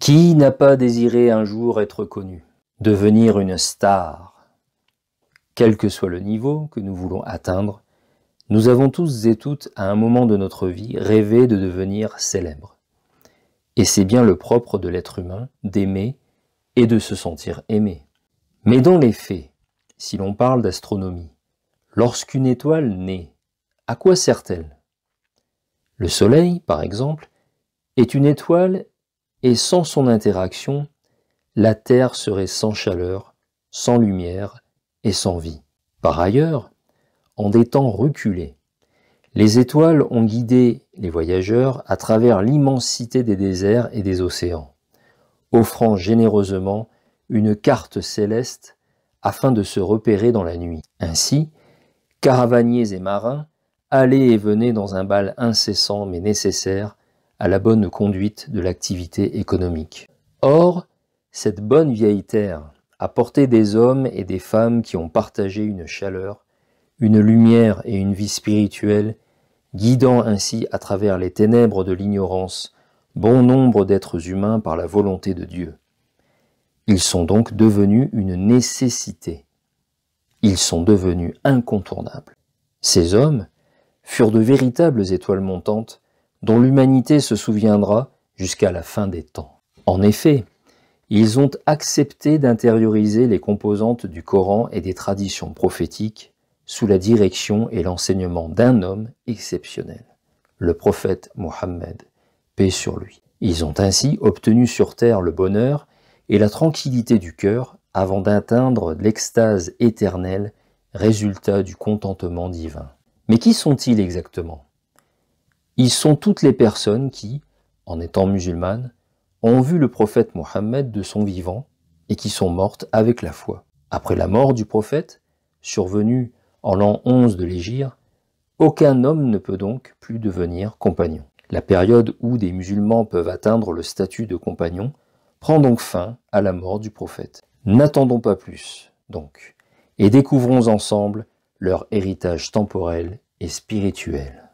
Qui n'a pas désiré un jour être connu, devenir une star Quel que soit le niveau que nous voulons atteindre, nous avons tous et toutes, à un moment de notre vie, rêvé de devenir célèbres. Et c'est bien le propre de l'être humain d'aimer et de se sentir aimé. Mais dans les faits, si l'on parle d'astronomie, lorsqu'une étoile naît, à quoi sert-elle Le Soleil, par exemple, est une étoile et sans son interaction, la Terre serait sans chaleur, sans lumière et sans vie. Par ailleurs, en des temps reculés, les étoiles ont guidé les voyageurs à travers l'immensité des déserts et des océans, offrant généreusement une carte céleste afin de se repérer dans la nuit. Ainsi, caravaniers et marins allaient et venaient dans un bal incessant mais nécessaire à la bonne conduite de l'activité économique. Or, cette bonne vieille terre a porté des hommes et des femmes qui ont partagé une chaleur, une lumière et une vie spirituelle guidant ainsi à travers les ténèbres de l'ignorance bon nombre d'êtres humains par la volonté de Dieu. Ils sont donc devenus une nécessité. Ils sont devenus incontournables. Ces hommes furent de véritables étoiles montantes dont l'humanité se souviendra jusqu'à la fin des temps. En effet, ils ont accepté d'intérioriser les composantes du Coran et des traditions prophétiques sous la direction et l'enseignement d'un homme exceptionnel, le prophète Mohammed, paix sur lui. Ils ont ainsi obtenu sur terre le bonheur et la tranquillité du cœur avant d'atteindre l'extase éternelle, résultat du contentement divin. Mais qui sont-ils exactement Ils sont toutes les personnes qui, en étant musulmanes, ont vu le prophète Mohammed de son vivant et qui sont mortes avec la foi. Après la mort du prophète, survenue en l'an 11 de l'Égir, aucun homme ne peut donc plus devenir compagnon. La période où des musulmans peuvent atteindre le statut de compagnon prend donc fin à la mort du prophète. N'attendons pas plus, donc, et découvrons ensemble leur héritage temporel et spirituel.